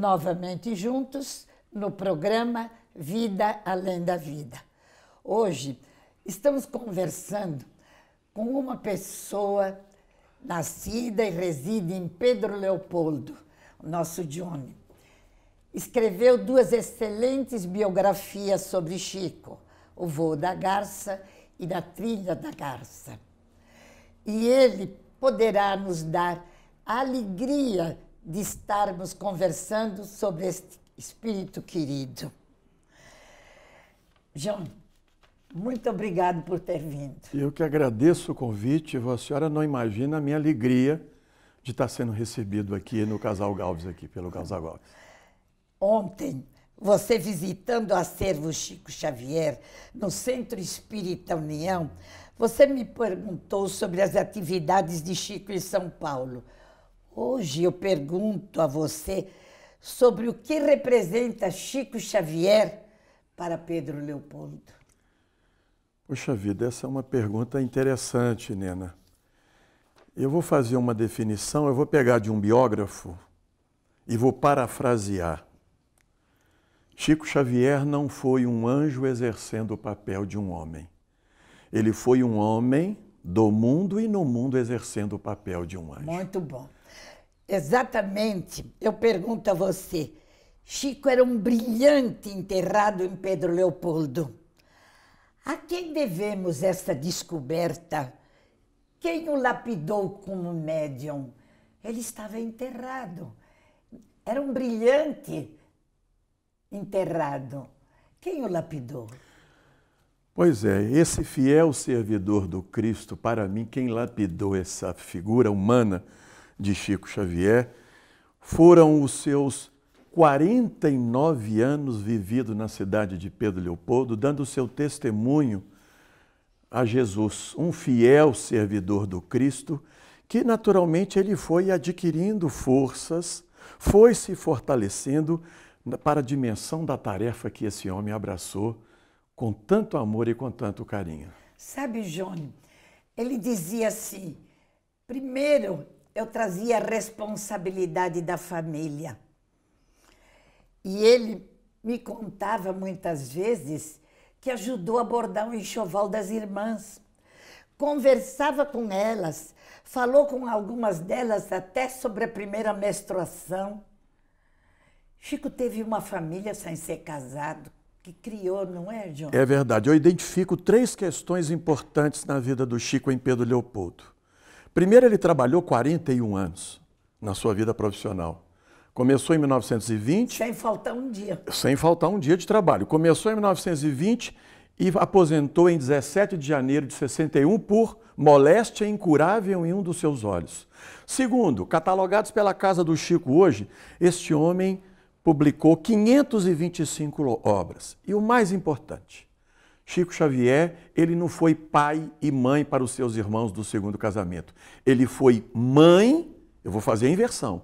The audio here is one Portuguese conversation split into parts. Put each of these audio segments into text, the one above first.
novamente juntos no programa Vida Além da Vida. Hoje estamos conversando com uma pessoa nascida e reside em Pedro Leopoldo, o nosso Johnny. Escreveu duas excelentes biografias sobre Chico, O Voo da Garça e Da Trilha da Garça. E ele poderá nos dar a alegria de estarmos conversando sobre este espírito querido. João, muito obrigado por ter vindo. Eu que agradeço o convite. A senhora não imagina a minha alegria de estar sendo recebido aqui no Casal Galves, aqui pelo Casal Galves. Ontem, você visitando o acervo Chico Xavier no Centro Espírita União, você me perguntou sobre as atividades de Chico em São Paulo. Hoje eu pergunto a você sobre o que representa Chico Xavier para Pedro Leopoldo. Poxa vida, essa é uma pergunta interessante, Nena. Eu vou fazer uma definição, eu vou pegar de um biógrafo e vou parafrasear. Chico Xavier não foi um anjo exercendo o papel de um homem. Ele foi um homem do mundo e no mundo exercendo o papel de um anjo. Muito bom. Exatamente. Eu pergunto a você. Chico era um brilhante enterrado em Pedro Leopoldo. A quem devemos esta descoberta? Quem o lapidou como médium? Ele estava enterrado. Era um brilhante enterrado. Quem o lapidou? Pois é, esse fiel servidor do Cristo, para mim, quem lapidou essa figura humana de Chico Xavier foram os seus 49 anos vividos na cidade de Pedro Leopoldo, dando seu testemunho a Jesus, um fiel servidor do Cristo, que naturalmente ele foi adquirindo forças, foi se fortalecendo para a dimensão da tarefa que esse homem abraçou com tanto amor e com tanto carinho. Sabe, Johnny, ele dizia assim: primeiro eu trazia a responsabilidade da família. E ele me contava muitas vezes que ajudou a bordar o um enxoval das irmãs. Conversava com elas, falou com algumas delas até sobre a primeira menstruação. Chico teve uma família sem ser casado, que criou, não é, João? É verdade. Eu identifico três questões importantes na vida do Chico em Pedro Leopoldo. Primeiro, ele trabalhou 41 anos na sua vida profissional. Começou em 1920. Sem faltar um dia. Sem faltar um dia de trabalho. Começou em 1920 e aposentou em 17 de janeiro de 61 por moléstia incurável em um dos seus olhos. Segundo, catalogados pela Casa do Chico hoje, este homem publicou 525 obras. E o mais importante, Chico Xavier, ele não foi pai e mãe para os seus irmãos do segundo casamento. Ele foi mãe, eu vou fazer a inversão.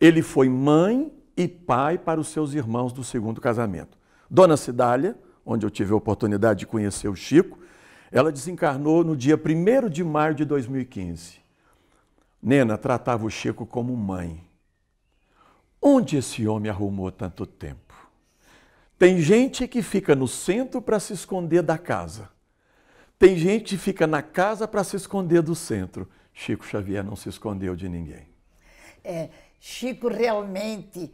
Ele foi mãe e pai para os seus irmãos do segundo casamento. Dona Cidália, onde eu tive a oportunidade de conhecer o Chico, ela desencarnou no dia 1 de maio de 2015. Nena tratava o Chico como mãe. Onde esse homem arrumou tanto tempo? Tem gente que fica no centro para se esconder da casa. Tem gente que fica na casa para se esconder do centro. Chico Xavier não se escondeu de ninguém. É, Chico realmente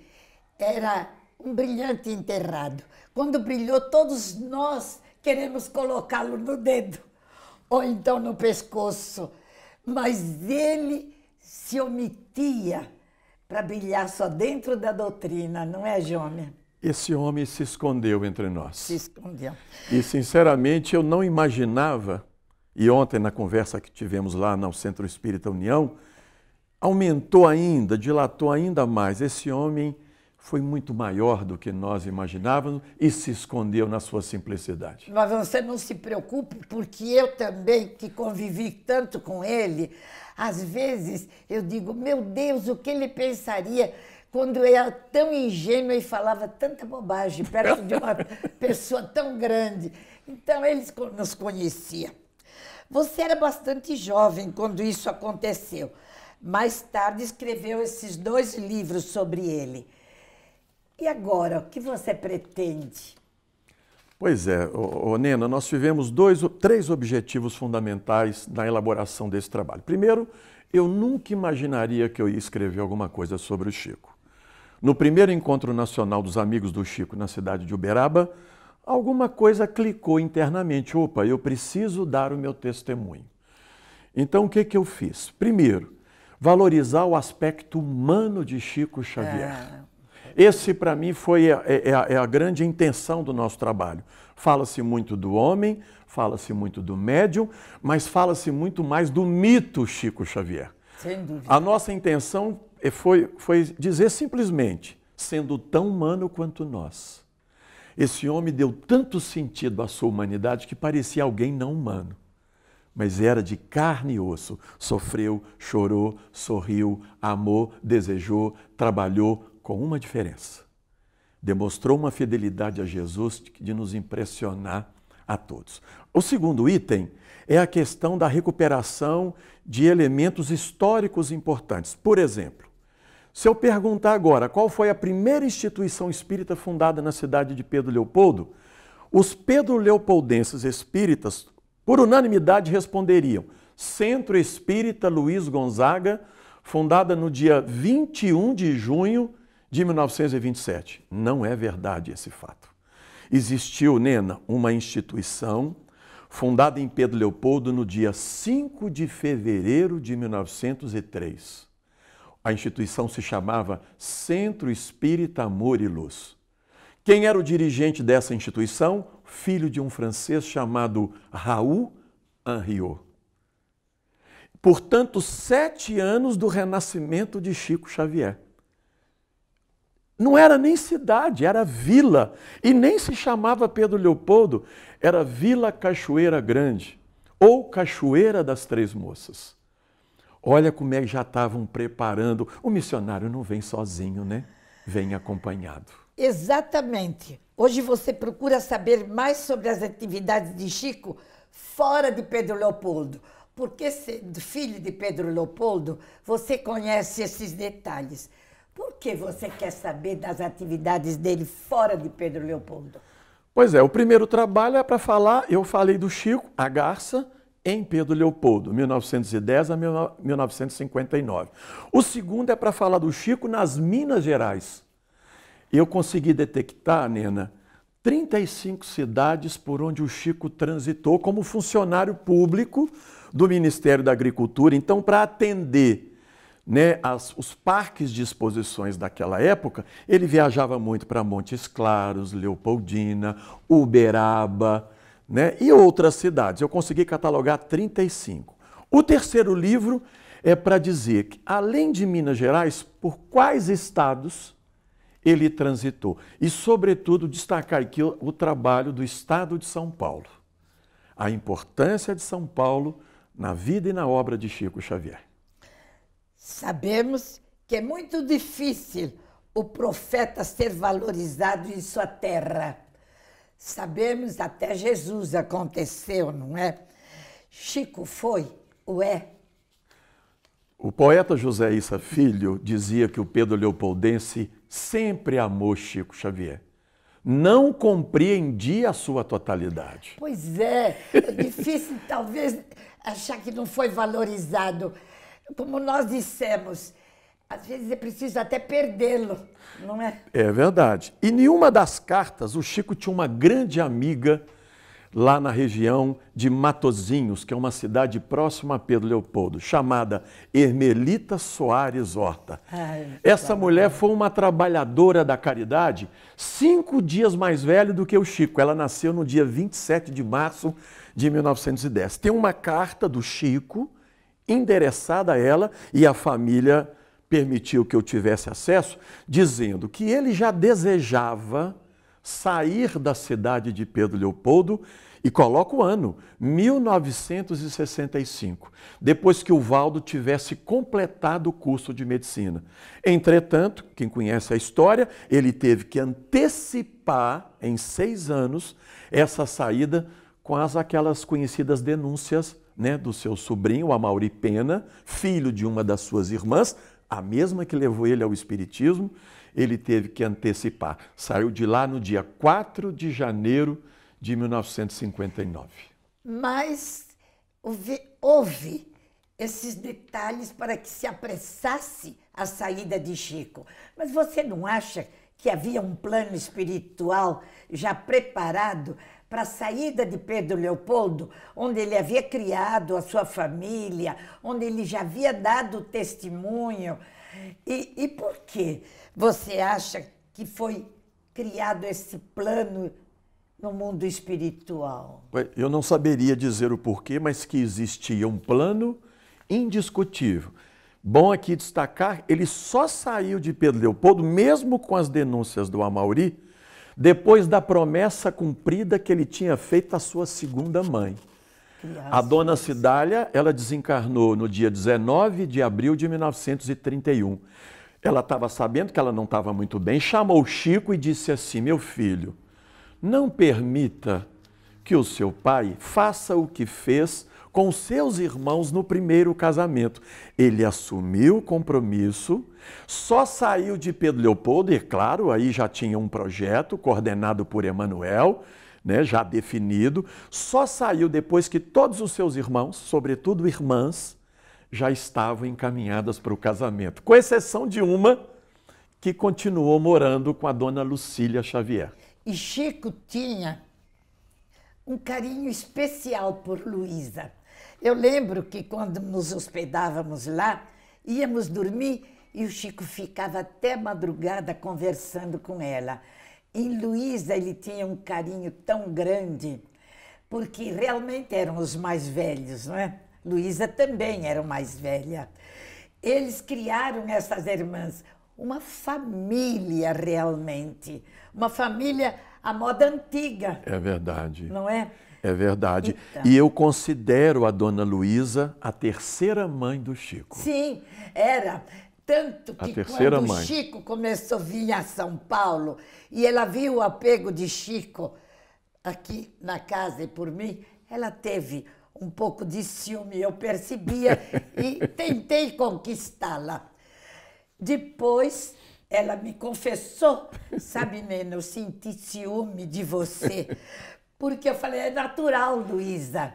era um brilhante enterrado. Quando brilhou, todos nós queremos colocá-lo no dedo ou então no pescoço, mas ele se omitia para brilhar só dentro da doutrina, não é, Jônia? esse homem se escondeu entre nós. Se escondeu. E, sinceramente, eu não imaginava, e ontem na conversa que tivemos lá no Centro Espírita União, aumentou ainda, dilatou ainda mais. Esse homem foi muito maior do que nós imaginávamos e se escondeu na sua simplicidade. Mas você não se preocupe, porque eu também, que convivi tanto com ele, às vezes eu digo, meu Deus, o que ele pensaria quando era tão ingênua e falava tanta bobagem perto de uma pessoa tão grande. Então, eles nos conhecia. Você era bastante jovem quando isso aconteceu. Mais tarde, escreveu esses dois livros sobre ele. E agora, o que você pretende? Pois é, ô, ô, Nena, nós tivemos dois, três objetivos fundamentais na elaboração desse trabalho. Primeiro, eu nunca imaginaria que eu ia escrever alguma coisa sobre o Chico. No primeiro encontro nacional dos amigos do Chico na cidade de Uberaba, alguma coisa clicou internamente. Opa, eu preciso dar o meu testemunho. Então, o que, que eu fiz? Primeiro, valorizar o aspecto humano de Chico Xavier. É. Esse, para mim, foi a, é, é, é a grande intenção do nosso trabalho. Fala-se muito do homem, fala-se muito do médium, mas fala-se muito mais do mito Chico Xavier. Sem dúvida. A nossa intenção é, foi, foi dizer simplesmente, sendo tão humano quanto nós. Esse homem deu tanto sentido à sua humanidade que parecia alguém não humano, mas era de carne e osso. Sofreu, chorou, sorriu, amou, desejou, trabalhou, com uma diferença: demonstrou uma fidelidade a Jesus de nos impressionar a todos. O segundo item é a questão da recuperação de elementos históricos importantes. Por exemplo, se eu perguntar agora qual foi a primeira instituição espírita fundada na cidade de Pedro Leopoldo, os Pedro Leopoldenses espíritas, por unanimidade, responderiam: Centro Espírita Luiz Gonzaga, fundada no dia 21 de junho de 1927. Não é verdade esse fato. Existiu, Nena, uma instituição fundada em Pedro Leopoldo no dia 5 de fevereiro de 1903. A instituição se chamava Centro Espírita Amor e Luz. Quem era o dirigente dessa instituição? Filho de um francês chamado Raul Henriot. Portanto, sete anos do renascimento de Chico Xavier. Não era nem cidade, era vila. E nem se chamava Pedro Leopoldo, era Vila Cachoeira Grande ou Cachoeira das Três Moças. Olha como é que já estavam preparando. O missionário não vem sozinho, né? Vem acompanhado. Exatamente. Hoje você procura saber mais sobre as atividades de Chico fora de Pedro Leopoldo, porque sendo filho de Pedro Leopoldo, você conhece esses detalhes. Por que você quer saber das atividades dele fora de Pedro Leopoldo? Pois é, o primeiro trabalho é para falar, eu falei do Chico, a garça, em Pedro Leopoldo, 1910 a 1959. O segundo é para falar do Chico nas Minas Gerais. Eu consegui detectar, Nena, 35 cidades por onde o Chico transitou como funcionário público do Ministério da Agricultura. Então, para atender né, as, os parques de exposições daquela época, ele viajava muito para Montes Claros, Leopoldina, Uberaba, né, e outras cidades. Eu consegui catalogar 35. O terceiro livro é para dizer que, além de Minas Gerais, por quais estados ele transitou. E, sobretudo, destacar aqui o, o trabalho do Estado de São Paulo. A importância de São Paulo na vida e na obra de Chico Xavier. Sabemos que é muito difícil o profeta ser valorizado em sua terra. Sabemos até Jesus aconteceu, não é? Chico foi o é. O poeta José Issa Filho dizia que o Pedro Leopoldense sempre amou Chico Xavier. Não compreendia a sua totalidade. Pois é, é difícil talvez achar que não foi valorizado. Como nós dissemos, às vezes é preciso até perdê-lo, não é? É verdade. E nenhuma das cartas, o Chico tinha uma grande amiga lá na região de Matozinhos, que é uma cidade próxima a Pedro Leopoldo, chamada Hermelita Soares Horta. Ai, Essa claro. mulher foi uma trabalhadora da caridade, cinco dias mais velha do que o Chico. Ela nasceu no dia 27 de março de 1910. Tem uma carta do Chico endereçada a ela e à família permitiu que eu tivesse acesso, dizendo que ele já desejava sair da cidade de Pedro Leopoldo e coloca o ano, 1965, depois que o Valdo tivesse completado o curso de medicina. Entretanto, quem conhece a história, ele teve que antecipar em seis anos essa saída com as aquelas conhecidas denúncias né, do seu sobrinho, Amauri Pena, filho de uma das suas irmãs, a mesma que levou ele ao Espiritismo, ele teve que antecipar. Saiu de lá no dia 4 de janeiro de 1959. Mas houve, houve esses detalhes para que se apressasse a saída de Chico. Mas você não acha que havia um plano espiritual já preparado para a saída de Pedro Leopoldo, onde ele havia criado a sua família, onde ele já havia dado testemunho. E, e por que você acha que foi criado esse plano no mundo espiritual? Eu não saberia dizer o porquê, mas que existia um plano indiscutível. Bom aqui destacar, ele só saiu de Pedro Leopoldo, mesmo com as denúncias do Amauri, depois da promessa cumprida que ele tinha feito à sua segunda mãe. A dona Cidália, ela desencarnou no dia 19 de abril de 1931. Ela estava sabendo que ela não estava muito bem, chamou o Chico e disse assim: Meu filho, não permita que o seu pai faça o que fez com seus irmãos no primeiro casamento. Ele assumiu o compromisso, só saiu de Pedro Leopoldo, e claro, aí já tinha um projeto coordenado por Emanuel, né, já definido, só saiu depois que todos os seus irmãos, sobretudo irmãs, já estavam encaminhadas para o casamento, com exceção de uma que continuou morando com a dona Lucília Xavier. E Chico tinha um carinho especial por Luísa. Eu lembro que quando nos hospedávamos lá, íamos dormir e o Chico ficava até madrugada conversando com ela. Em Luísa ele tinha um carinho tão grande, porque realmente eram os mais velhos, não é? Luísa também era mais velha. Eles criaram essas irmãs, uma família realmente, uma família à moda antiga. É verdade. Não é? É verdade. Então. E eu considero a dona Luísa a terceira mãe do Chico. Sim, era. Tanto que quando mãe. o Chico começou a vir a São Paulo e ela viu o apego de Chico aqui na casa e por mim, ela teve um pouco de ciúme, eu percebia e tentei conquistá-la. Depois ela me confessou, sabe, Nena, eu senti ciúme de você, porque eu falei, é natural, Luísa.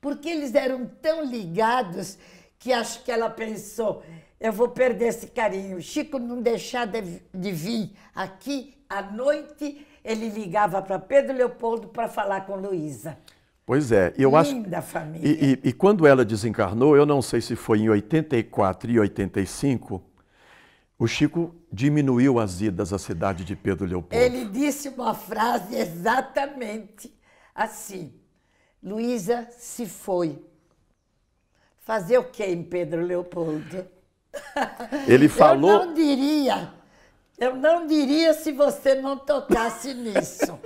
Porque eles eram tão ligados que acho que ela pensou, eu vou perder esse carinho. O Chico não deixar de, de vir aqui à noite, ele ligava para Pedro Leopoldo para falar com Luísa. Pois é, eu Linda acho. Linda família. E, e, e quando ela desencarnou, eu não sei se foi em 84 e 85, o Chico diminuiu as idas à cidade de Pedro Leopoldo. Ele disse uma frase exatamente assim: Luísa se foi. Fazer o quê, em Pedro Leopoldo? Ele falou. Eu não diria, eu não diria se você não tocasse nisso,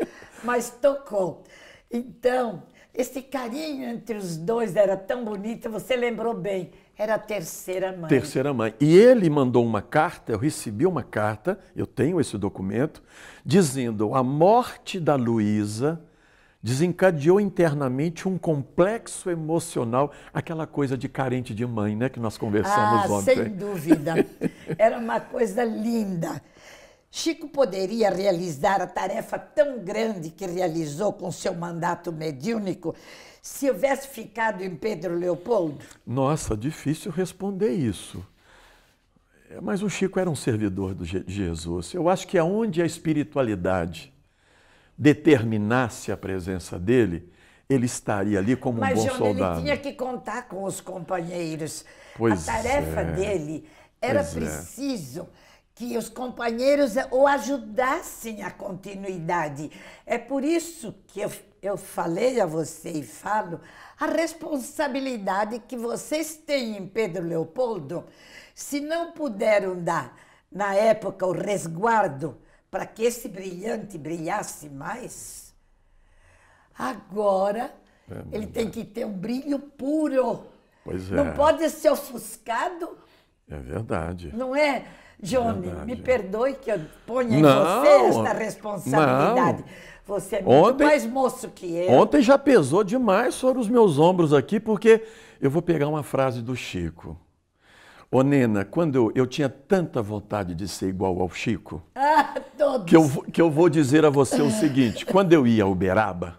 mas tocou. Então, esse carinho entre os dois era tão bonito, você lembrou bem era a terceira mãe. Terceira mãe. E ele mandou uma carta, eu recebi uma carta, eu tenho esse documento, dizendo a morte da Luísa desencadeou internamente um complexo emocional, aquela coisa de carente de mãe, né, que nós conversamos ah, ontem. sem dúvida. Era uma coisa linda. Chico poderia realizar a tarefa tão grande que realizou com seu mandato mediúnico se houvesse ficado em Pedro Leopoldo? Nossa, difícil responder isso. É, mas o Chico era um servidor de Jesus. Eu acho que aonde a espiritualidade determinasse a presença dele, ele estaria ali como Mas um bom soldado. Mas ele tinha que contar com os companheiros. Pois a tarefa é. dele era pois é. preciso. É que os companheiros o ajudassem a continuidade. É por isso que eu, eu falei a você e falo a responsabilidade que vocês têm em Pedro Leopoldo, se não puderam dar na época o resguardo para que esse brilhante brilhasse mais, agora é, ele tem é. que ter um brilho puro. Pois é. Não pode ser ofuscado é verdade. Não é? Johnny, é me perdoe que eu ponha não, em você esta responsabilidade. Não. Você é muito ontem, mais moço que eu. Ontem já pesou demais sobre os meus ombros aqui, porque eu vou pegar uma frase do Chico. Ô Nena, quando eu, eu tinha tanta vontade de ser igual ao Chico, ah, que, eu, que eu vou dizer a você o seguinte: quando eu ia a Uberaba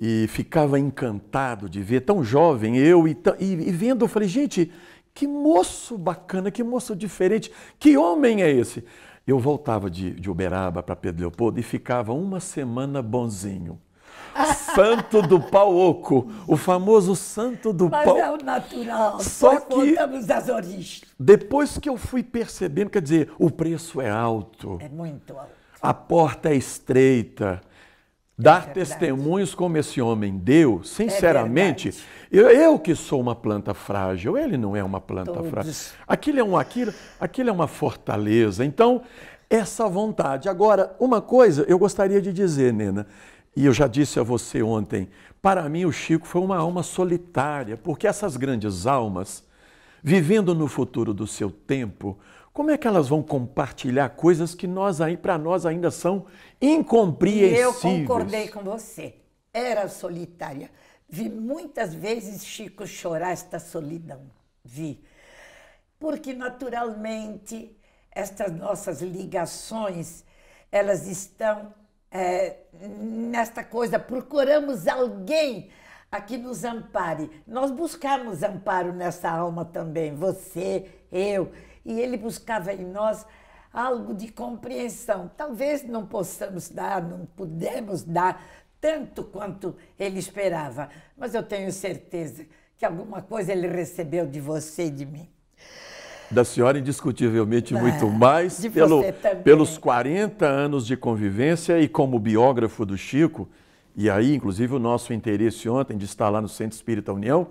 e ficava encantado de ver tão jovem eu e, e, e vendo, eu falei, gente, que moço bacana, que moço diferente, que homem é esse? Eu voltava de, de Uberaba para Pedro Leopoldo e ficava uma semana bonzinho. Santo do pau oco, o famoso santo do Mas pau. Mas é o natural. Só que voltamos origens. Depois que eu fui percebendo, quer dizer, o preço é alto. É muito alto. A porta é estreita. Dar é testemunhos como esse homem deu, é sinceramente, é eu, eu, que sou uma planta frágil, ele não é uma planta Todos. frágil. Aquilo é, um, aquilo, aquilo é uma fortaleza. Então, essa vontade. Agora, uma coisa eu gostaria de dizer, Nena, e eu já disse a você ontem, para mim o Chico foi uma alma solitária, porque essas grandes almas, vivendo no futuro do seu tempo, como é que elas vão compartilhar coisas que nós aí para nós ainda são incompreensíveis? E eu concordei com você. Era solitária. Vi muitas vezes Chico chorar esta solidão. Vi. Porque naturalmente estas nossas ligações, elas estão é, nesta coisa, procuramos alguém a que nos ampare. Nós buscamos amparo nessa alma também, você, eu e ele buscava em nós algo de compreensão. Talvez não possamos dar, não pudemos dar tanto quanto ele esperava, mas eu tenho certeza que alguma coisa ele recebeu de você e de mim. Da senhora, indiscutivelmente, ah, muito mais. De pelo, pelos 40 anos de convivência e como biógrafo do Chico, e aí, inclusive, o nosso interesse ontem de estar lá no Centro Espírita União,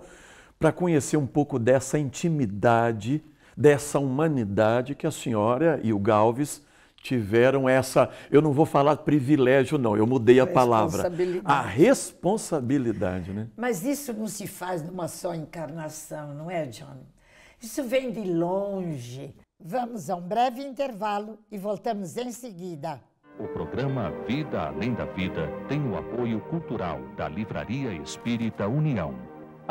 para conhecer um pouco dessa intimidade dessa humanidade que a senhora e o Galves tiveram essa, eu não vou falar privilégio não, eu mudei a palavra, a responsabilidade, né? Mas isso não se faz numa só encarnação, não é, John? Isso vem de longe. Vamos a um breve intervalo e voltamos em seguida. O programa Vida Além da Vida tem o apoio cultural da Livraria Espírita União.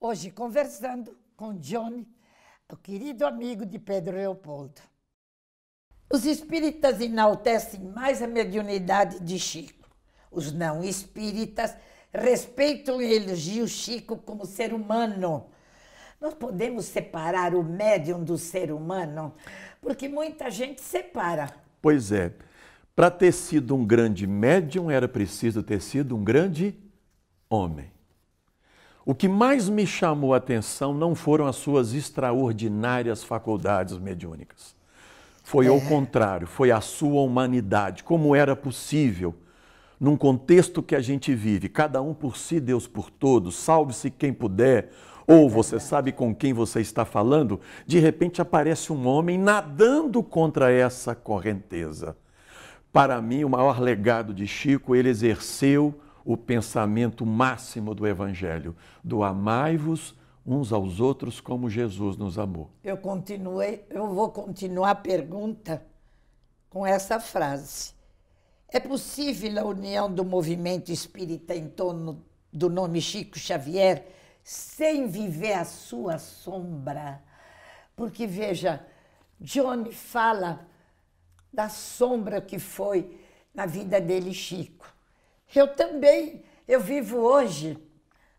Hoje, conversando com Johnny, o querido amigo de Pedro Leopoldo. Os espíritas enaltecem mais a mediunidade de Chico. Os não espíritas respeitam e elogiam Chico como ser humano. Nós podemos separar o médium do ser humano, porque muita gente separa. Pois é. Para ter sido um grande médium, era preciso ter sido um grande homem. O que mais me chamou a atenção não foram as suas extraordinárias faculdades mediúnicas. Foi é. ao contrário, foi a sua humanidade. Como era possível, num contexto que a gente vive, cada um por si, Deus por todos, salve-se quem puder, ou é você sabe com quem você está falando, de repente aparece um homem nadando contra essa correnteza. Para mim, o maior legado de Chico, ele exerceu o pensamento máximo do Evangelho, do amai-vos uns aos outros como Jesus nos amou. Eu continuei, eu vou continuar a pergunta com essa frase. É possível a união do movimento espírita em torno do nome Chico Xavier sem viver a sua sombra? Porque veja, Johnny fala da sombra que foi na vida dele Chico. Eu também, eu vivo hoje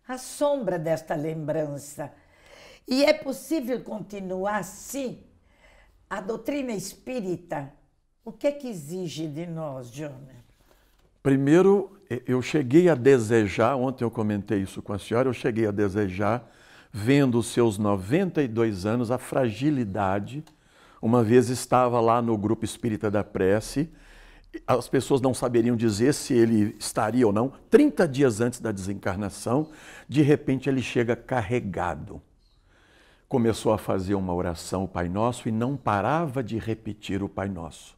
à sombra desta lembrança. E é possível continuar assim? A doutrina espírita, o que é que exige de nós, Jônia? Primeiro, eu cheguei a desejar, ontem eu comentei isso com a senhora, eu cheguei a desejar, vendo os seus 92 anos, a fragilidade. Uma vez estava lá no grupo espírita da prece, as pessoas não saberiam dizer se ele estaria ou não. 30 dias antes da desencarnação, de repente ele chega carregado. Começou a fazer uma oração, o Pai Nosso, e não parava de repetir o Pai Nosso.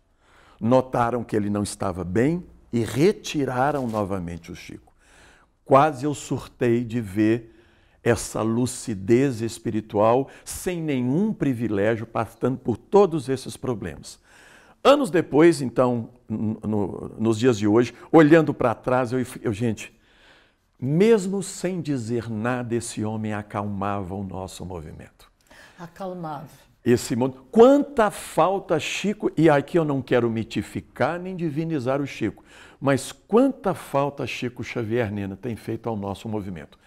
Notaram que ele não estava bem e retiraram novamente o Chico. Quase eu surtei de ver essa lucidez espiritual sem nenhum privilégio, passando por todos esses problemas. Anos depois, então, no, nos dias de hoje, olhando para trás, eu, eu, gente, mesmo sem dizer nada, esse homem acalmava o nosso movimento. Acalmava. Esse mundo. Quanta falta Chico, e aqui eu não quero mitificar nem divinizar o Chico, mas quanta falta Chico Xavier Nena, tem feito ao nosso movimento.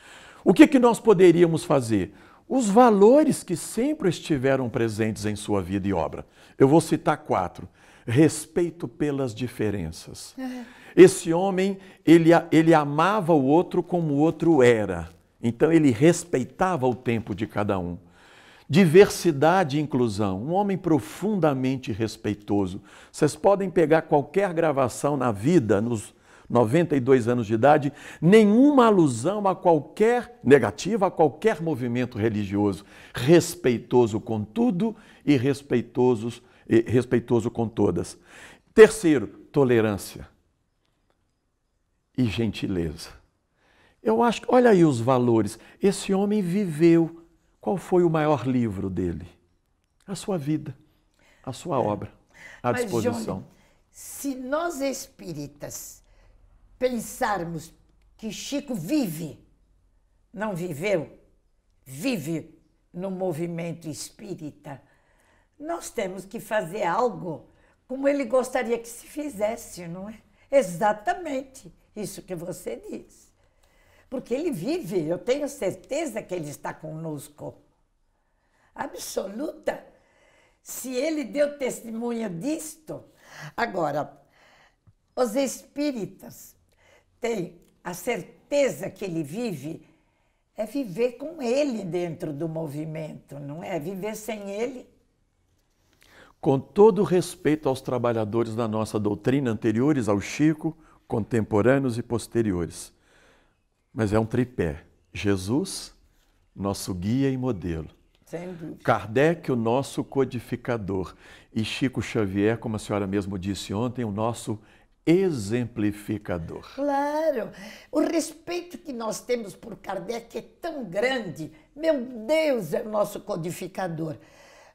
O que, que nós poderíamos fazer? os valores que sempre estiveram presentes em sua vida e obra. Eu vou citar quatro. Respeito pelas diferenças. É. Esse homem, ele, ele amava o outro como o outro era. Então, ele respeitava o tempo de cada um. Diversidade e inclusão. Um homem profundamente respeitoso. Vocês podem pegar qualquer gravação na vida, nos, 92 anos de idade, nenhuma alusão a qualquer negativa, a qualquer movimento religioso, respeitoso com tudo e respeitosos, e respeitoso com todas. Terceiro, tolerância e gentileza. Eu acho que, olha aí os valores. Esse homem viveu. Qual foi o maior livro dele? A sua vida, a sua é. obra, à Mas, disposição. Johnny, se nós espíritas pensarmos que Chico vive, não viveu, vive no movimento espírita, nós temos que fazer algo como ele gostaria que se fizesse, não é? Exatamente isso que você diz. Porque ele vive, eu tenho certeza que ele está conosco. Absoluta. Se ele deu testemunha disto. Agora, os espíritas tem a certeza que ele vive é viver com ele dentro do movimento, não é? Viver sem ele. Com todo respeito aos trabalhadores da nossa doutrina, anteriores ao Chico, contemporâneos e posteriores. Mas é um tripé. Jesus, nosso guia e modelo. Kardec, o nosso codificador. E Chico Xavier, como a senhora mesmo disse ontem, o nosso exemplificador. Claro, o respeito que nós temos por Kardec é tão grande. Meu Deus, é o nosso codificador.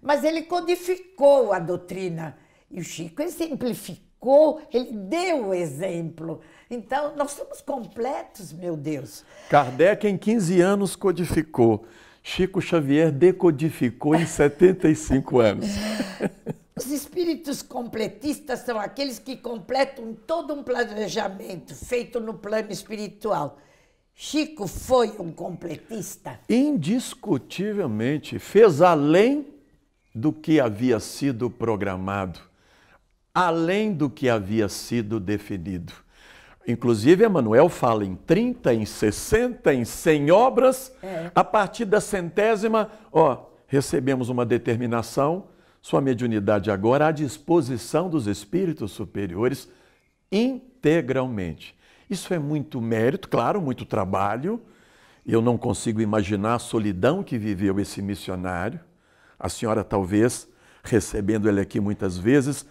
Mas ele codificou a doutrina e o Chico exemplificou, ele deu o exemplo. Então, nós somos completos, meu Deus. Kardec, em 15 anos, codificou. Chico Xavier decodificou em 75 anos. Os espíritos completistas são aqueles que completam todo um planejamento feito no plano espiritual. Chico foi um completista? Indiscutivelmente. Fez além do que havia sido programado, além do que havia sido definido. Inclusive, Emmanuel fala em 30, em 60, em 100 obras. É. A partir da centésima, ó, recebemos uma determinação, sua mediunidade agora à disposição dos espíritos superiores integralmente. Isso é muito mérito, claro, muito trabalho. Eu não consigo imaginar a solidão que viveu esse missionário. A senhora, talvez, recebendo ele aqui muitas vezes,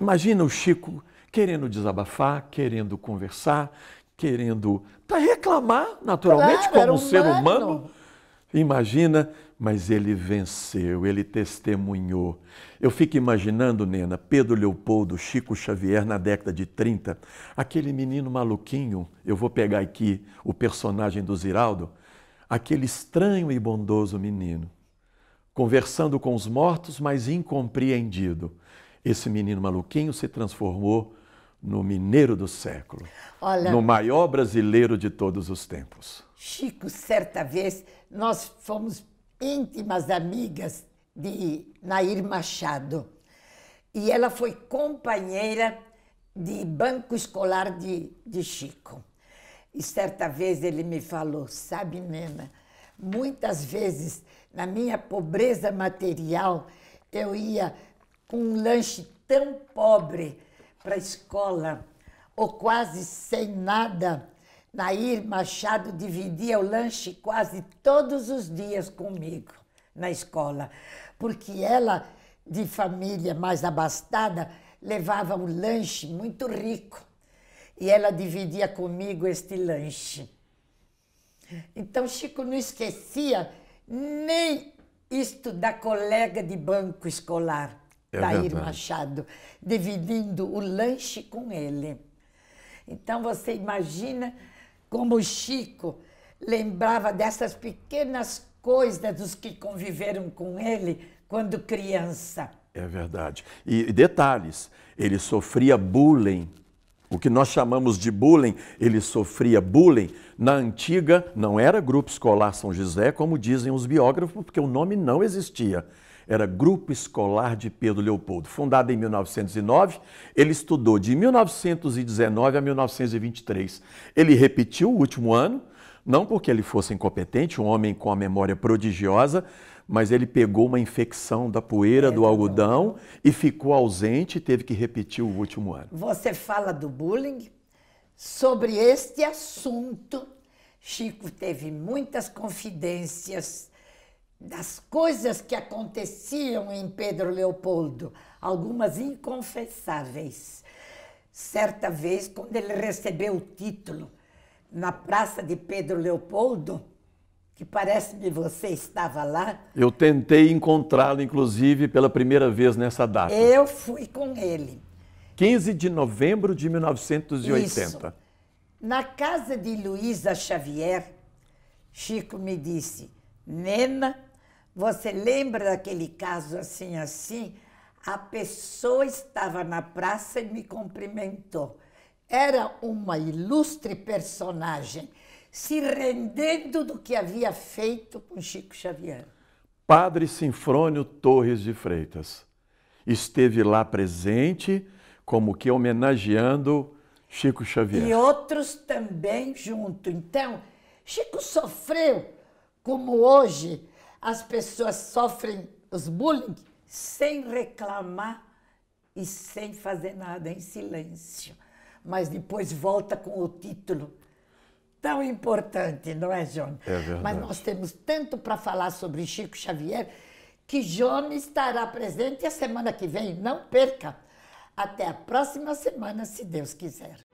imagina o Chico querendo desabafar, querendo conversar, querendo tá, reclamar naturalmente claro, como um humano. ser humano. Imagina mas ele venceu, ele testemunhou. Eu fico imaginando, Nena, Pedro Leopoldo, Chico Xavier na década de 30, aquele menino maluquinho, eu vou pegar aqui o personagem do Ziraldo, aquele estranho e bondoso menino, conversando com os mortos, mas incompreendido. Esse menino maluquinho se transformou no mineiro do século, Olha, no maior brasileiro de todos os tempos. Chico, certa vez nós fomos íntimas amigas de Nair Machado. E ela foi companheira de banco escolar de, de Chico. E certa vez ele me falou: Sabe, Nena, muitas vezes na minha pobreza material eu ia com um lanche tão pobre para a escola, ou quase sem nada Nair Machado dividia o lanche quase todos os dias comigo na escola, porque ela, de família mais abastada, levava um lanche muito rico e ela dividia comigo este lanche. Então Chico não esquecia nem isto da colega de banco escolar, é Dair verdade. Machado, dividindo o lanche com ele. Então você imagina como Chico lembrava dessas pequenas coisas dos que conviveram com ele quando criança. É verdade. E detalhes, ele sofria bullying. O que nós chamamos de bullying, ele sofria bullying. Na antiga, não era grupo escolar São José, como dizem os biógrafos, porque o nome não existia era Grupo Escolar de Pedro Leopoldo. Fundada em 1909, ele estudou de 1919 a 1923. Ele repetiu o último ano, não porque ele fosse incompetente, um homem com a memória prodigiosa, mas ele pegou uma infecção da poeira é, do algodão e ficou ausente e teve que repetir o último ano. Você fala do bullying? Sobre este assunto, Chico teve muitas confidências das coisas que aconteciam em Pedro Leopoldo, algumas inconfessáveis. Certa vez, quando ele recebeu o título na Praça de Pedro Leopoldo, que parece que você estava lá. Eu tentei encontrá-lo, inclusive, pela primeira vez nessa data. Eu fui com ele. 15 de novembro de 1980. Isso. Na casa de Luísa Xavier, Chico me disse: Nena, você lembra daquele caso assim, assim? A pessoa estava na praça e me cumprimentou. Era uma ilustre personagem, se rendendo do que havia feito com Chico Xavier. Padre Sinfrônio Torres de Freitas esteve lá presente, como que homenageando Chico Xavier. E outros também junto. Então, Chico sofreu, como hoje as pessoas sofrem os bullying sem reclamar e sem fazer nada, em silêncio. Mas depois volta com o título tão importante, não é, Johnny? É verdade. Mas nós temos tanto para falar sobre Chico Xavier que Johnny estará presente a semana que vem. Não perca! Até a próxima semana, se Deus quiser.